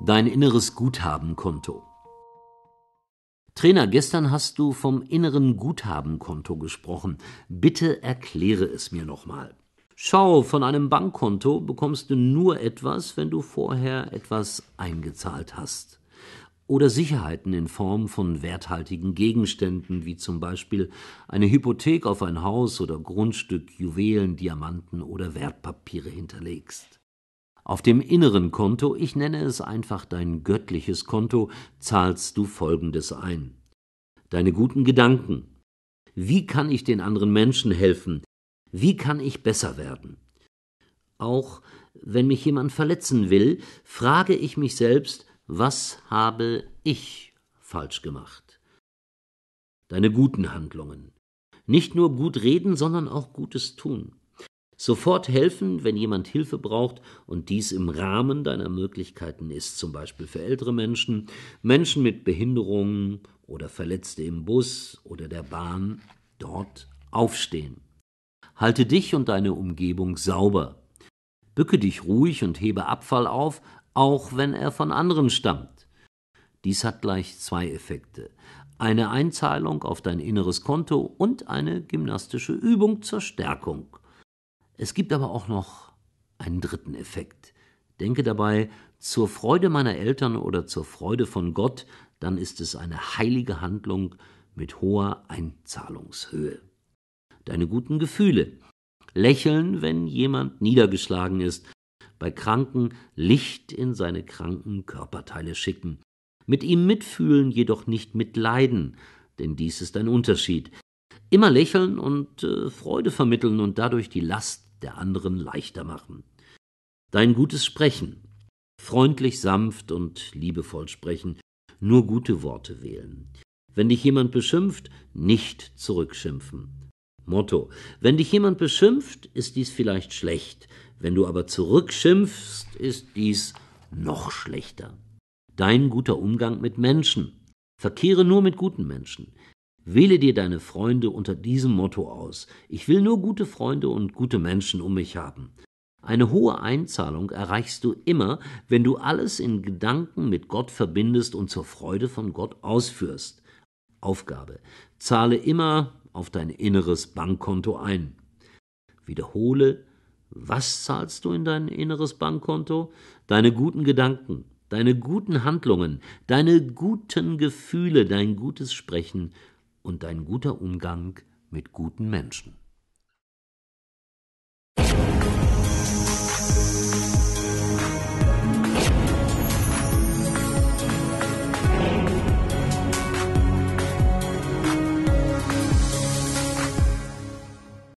Dein inneres Guthabenkonto. Trainer, gestern hast du vom inneren Guthabenkonto gesprochen. Bitte erkläre es mir nochmal. Schau, von einem Bankkonto bekommst du nur etwas, wenn du vorher etwas eingezahlt hast. Oder Sicherheiten in Form von werthaltigen Gegenständen, wie zum Beispiel eine Hypothek auf ein Haus oder Grundstück, Juwelen, Diamanten oder Wertpapiere hinterlegst. Auf dem inneren Konto, ich nenne es einfach dein göttliches Konto, zahlst du Folgendes ein. Deine guten Gedanken. Wie kann ich den anderen Menschen helfen? Wie kann ich besser werden? Auch wenn mich jemand verletzen will, frage ich mich selbst, was habe ich falsch gemacht? Deine guten Handlungen. Nicht nur gut reden, sondern auch Gutes tun. Sofort helfen, wenn jemand Hilfe braucht und dies im Rahmen deiner Möglichkeiten ist, zum Beispiel für ältere Menschen, Menschen mit Behinderungen oder Verletzte im Bus oder der Bahn, dort aufstehen. Halte dich und deine Umgebung sauber. Bücke dich ruhig und hebe Abfall auf, auch wenn er von anderen stammt. Dies hat gleich zwei Effekte. Eine Einzahlung auf dein inneres Konto und eine gymnastische Übung zur Stärkung. Es gibt aber auch noch einen dritten Effekt. Denke dabei, zur Freude meiner Eltern oder zur Freude von Gott, dann ist es eine heilige Handlung mit hoher Einzahlungshöhe. Deine guten Gefühle. Lächeln, wenn jemand niedergeschlagen ist. Bei Kranken Licht in seine kranken Körperteile schicken. Mit ihm mitfühlen, jedoch nicht mitleiden, denn dies ist ein Unterschied. Immer lächeln und äh, Freude vermitteln und dadurch die Last der anderen leichter machen. Dein gutes Sprechen, freundlich, sanft und liebevoll sprechen, nur gute Worte wählen. Wenn dich jemand beschimpft, nicht zurückschimpfen. Motto. Wenn dich jemand beschimpft, ist dies vielleicht schlecht, wenn du aber zurückschimpfst, ist dies noch schlechter. Dein guter Umgang mit Menschen. Verkehre nur mit guten Menschen. Wähle dir deine Freunde unter diesem Motto aus. Ich will nur gute Freunde und gute Menschen um mich haben. Eine hohe Einzahlung erreichst du immer, wenn du alles in Gedanken mit Gott verbindest und zur Freude von Gott ausführst. Aufgabe. Zahle immer auf dein inneres Bankkonto ein. Wiederhole, was zahlst du in dein inneres Bankkonto? Deine guten Gedanken, deine guten Handlungen, deine guten Gefühle, dein gutes Sprechen und ein guter Umgang mit guten Menschen.